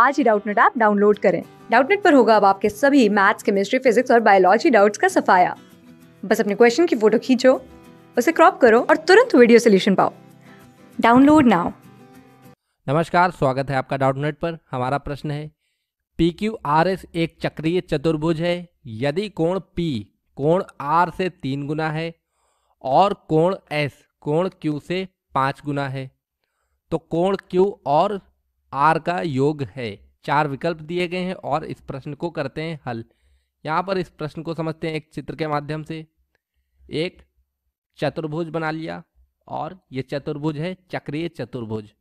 आज ही Doubtnut app download करें डाउटनेट पर होगा अब आपके सभी मैथ्स केमिस्ट्री फिजिक्स और बायोलॉजी डाउट्स का सफाया बस अपने क्वेश्चन की फोटो खींचो उसे क्रॉप करो और तुरंत वीडियो सोल्यूशन पाओ डाउनलोड नाउ नमस्कार स्वागत है आपका डाउटनेट पर हमारा प्रश्न है पी क्यू आर एस एक चक्रीय चतुर्भुज है यदि कोण पी कोण आर से तीन गुना है और कोण एस कोण क्यू से पाँच गुना है तो कोण क्यू और आर का योग है चार विकल्प दिए गए हैं और इस प्रश्न को करते हैं हल यहाँ पर इस प्रश्न को समझते हैं एक चित्र के माध्यम से एक चतुर्भुज बना लिया और ये चतुर्भुज है चक्रीय चतुर्भुज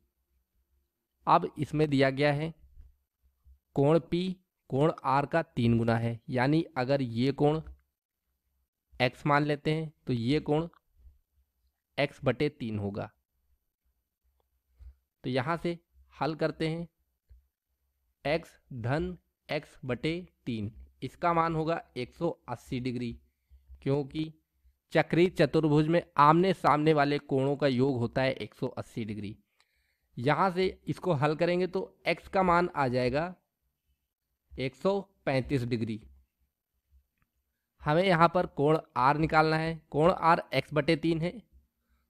अब इसमें दिया गया है कोण पी कोण आर का तीन गुना है यानी अगर ये कोण एक्स मान लेते हैं तो ये कोण एक्स बटे तीन होगा तो यहाँ से हल करते हैं एक्स धन एक्स बटे तीन इसका मान होगा 180 डिग्री क्योंकि चक्रीय चतुर्भुज में आमने सामने वाले कोणों का योग होता है 180 डिग्री यहाँ से इसको हल करेंगे तो x का मान आ जाएगा 135 डिग्री हमें यहाँ पर कोण r निकालना है कोण r x बटे तीन है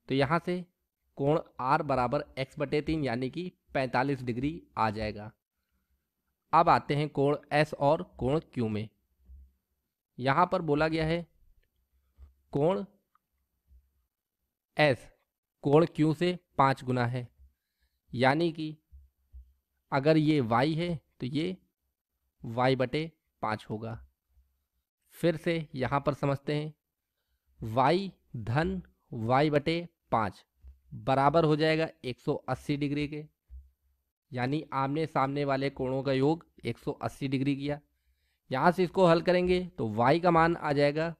तो यहाँ से कोण आर बराबर एक्स बटे तीन यानी कि 45 डिग्री आ जाएगा अब आते हैं कोण एस और कोण क्यू में यहाँ पर बोला गया है कोण एस कोण क्यू से पाँच गुना है यानी कि अगर ये वाई है तो ये वाई बटे पाँच होगा फिर से यहाँ पर समझते हैं वाई धन वाई बटे पाँच बराबर हो जाएगा 180 डिग्री के यानी आमने सामने वाले कोणों का योग 180 डिग्री किया यहाँ से इसको हल करेंगे तो y का मान आ जाएगा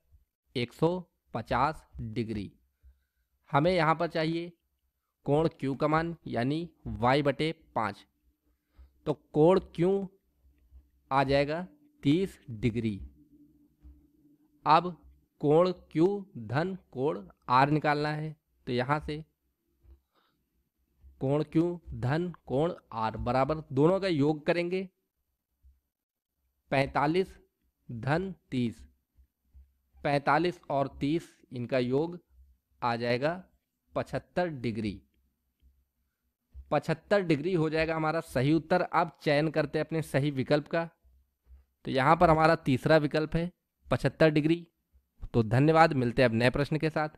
150 डिग्री हमें यहाँ पर चाहिए कोण q का मान यानी y बटे पाँच तो कोण q आ जाएगा 30 डिग्री अब कोण q धन कोण r निकालना है तो यहाँ से कोण क्यू धन कोण आर बराबर दोनों का योग करेंगे पैंतालीस धन तीस पैंतालीस और तीस इनका योग आ जाएगा पचहत्तर डिग्री पचहत्तर डिग्री हो जाएगा हमारा सही उत्तर अब चयन करते हैं अपने सही विकल्प का तो यहाँ पर हमारा तीसरा विकल्प है पचहत्तर डिग्री तो धन्यवाद मिलते हैं अब नए प्रश्न के साथ